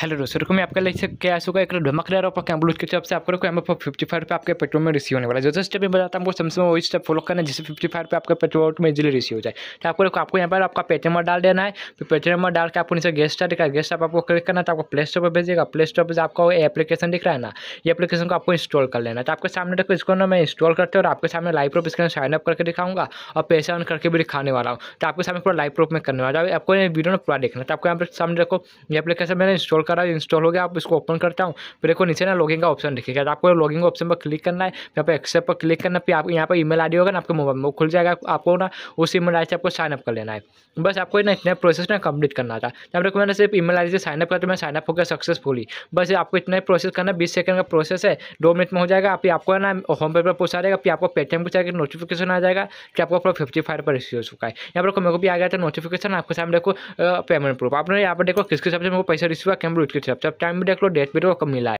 hello दोस्तों रुको मैं आपका लेक्चर कैश होगा एक धमक रहा है ब्लूज की तरफ से आपको एम एफ फिफ्टी फाइव पे आपके पेट्रोल में रिसीव होने वाला है जो स्टेप में बताता हूँ सबसे वही स्टेप फॉलो करना है जिससे फिफ्टी फाइव पर आपका पेट्रोल में इजिली रिसीव हो जाए तो आपको रखो आपको यहाँ पर आपका पेटीएम डाल देना है फिर तो पेटीएम डाल के आपको नीचे गेस्ट स्टार दिखा गेस्ट आपको क्लिक करना तो आपको प्ले स्टोर पर भेजिएगा प्ले स्टोर पर आपका एप्लीकेशन दिख रहा है ना ये एप्लीकेशन को आपको इंस्टॉल कर लेना है तो आपके सामने रखो इसको ना मैं इंस्टॉल करते और आपके सामने लाइव प्रूफ इसके साइन अप करके दिखाऊंगा और पैसे ऑन करके भी दिखाने वाला हूँ तो आपके सामने पूरा लाइव प्रूफ में करने वाला आपको वीडियो ना पूरा देखना तो आपको यहाँ पर सामने रखो ये एप्लीकेशन मैंने इंस्टॉल करा इंस्टॉल हो गया आप इसको ओपन करता हूँ फिर देखो नीचे ना लॉगिंग का ऑप्शन दिखेगा तो आपको लॉगिंग ऑप्शन पर क्लिक करना है यहाँ पर एक्सेप्ट पर क्लिक करना फिर आप यहाँ पर ईमेल आई होगा ना आपके मोबाइल में खुल जाएगा आपको ना उस ईमेल आई से आपको साइनअप कर लेना है बस आपको ना इतना प्रोसेस ना कंप्लीट करना था जब देखो मैंने सिर्फ ईमेल आईडी से साइनअप करते मैं साइनअप हो गया सक्सेसफुली बस आपको इतना प्रोसेस करना बीस सेकंड का प्रोसेस है दो मिनट में हो जाएगा आप आपको ना होम पे पर पहुँचा जाएगा फिर आपको पेटीएम को चाहिए नोटिफिकेशन आ जाएगा कि आपको अपना फिफ्टी फाइव पर रिसीव हो चुका है यहाँ पर मेरे को भी आ गया था नोटिफिकेशन आपके सामने देखो पेमेंट प्रूफ आपने यहाँ पर देखो किस हिसाब से मेरे को पैसा रिसीव हुआ टाइम भी उसके हिसाब से टाइम भी देख लो डेट भी तो कम मिला है